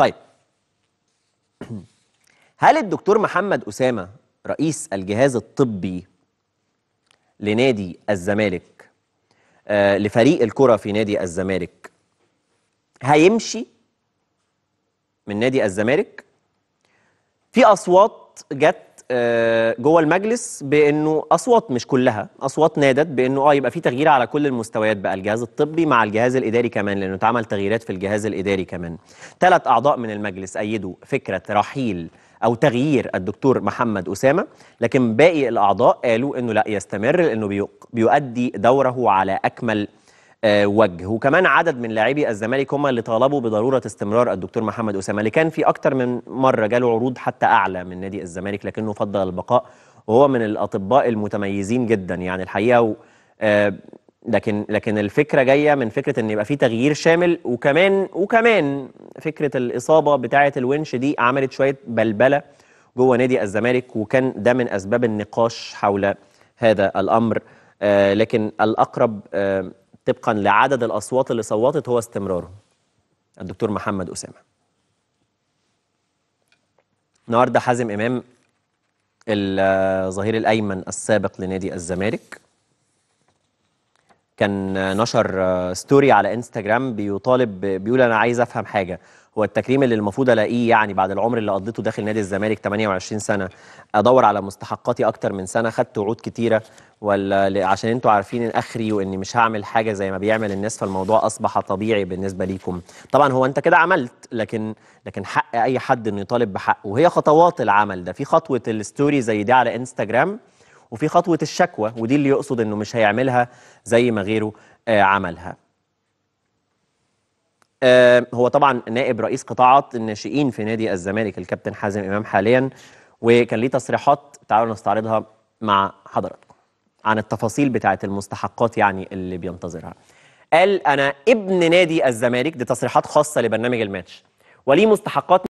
طيب هل الدكتور محمد أسامة رئيس الجهاز الطبي لنادي الزمالك آه لفريق الكرة في نادي الزمالك هيمشي من نادي الزمالك في أصوات جت آه، جوه المجلس بانه اصوات مش كلها اصوات نادت بانه اه يبقى في تغيير على كل المستويات بقى الجهاز الطبي مع الجهاز الاداري كمان لانه اتعمل تغييرات في الجهاز الاداري كمان ثلاث اعضاء من المجلس ايدوا فكره رحيل او تغيير الدكتور محمد اسامه لكن باقي الاعضاء قالوا انه لا يستمر لانه بيؤدي دوره على اكمل آه، وجه وكمان عدد من لاعبي الزمالك هم اللي طالبوا بضروره استمرار الدكتور محمد اسامه اللي كان في اكتر من مره جاله عروض حتى اعلى من نادي الزمالك لكنه فضل البقاء وهو من الاطباء المتميزين جدا يعني الحقيقه و... آه، لكن لكن الفكره جايه من فكره ان يبقى في تغيير شامل وكمان وكمان فكره الاصابه بتاعه الونش دي عملت شويه بلبله جوه نادي الزمالك وكان ده من اسباب النقاش حول هذا الامر آه لكن الاقرب آه طبقا لعدد الاصوات اللي صوتت هو استمراره الدكتور محمد اسامه النهارده حازم امام الظهير الايمن السابق لنادي الزمالك كان نشر ستوري على انستجرام بيطالب بيقول انا عايز افهم حاجه هو التكريم اللي المفروض الاقيه يعني بعد العمر اللي قضيته داخل نادي الزمالك 28 سنه ادور على مستحقاتي اكتر من سنه خدت وعود كتيره ولا عشان انتوا عارفين ان اخري واني مش هعمل حاجه زي ما بيعمل الناس فالموضوع اصبح طبيعي بالنسبه ليكم طبعا هو انت كده عملت لكن لكن حق اي حد انه يطالب بحقه وهي خطوات العمل ده في خطوه الستوري زي دي على انستغرام وفي خطوه الشكوى ودي اللي يقصد انه مش هيعملها زي ما غيره آه، عملها هو طبعا نائب رئيس قطاعات الناشئين في نادي الزمالك الكابتن حازم امام حاليا وكان ليه تصريحات تعالوا نستعرضها مع حضراتكم عن التفاصيل بتاعه المستحقات يعني اللي بينتظرها قال انا ابن نادي الزمالك دي تصريحات خاصه لبرنامج الماتش وليه مستحقات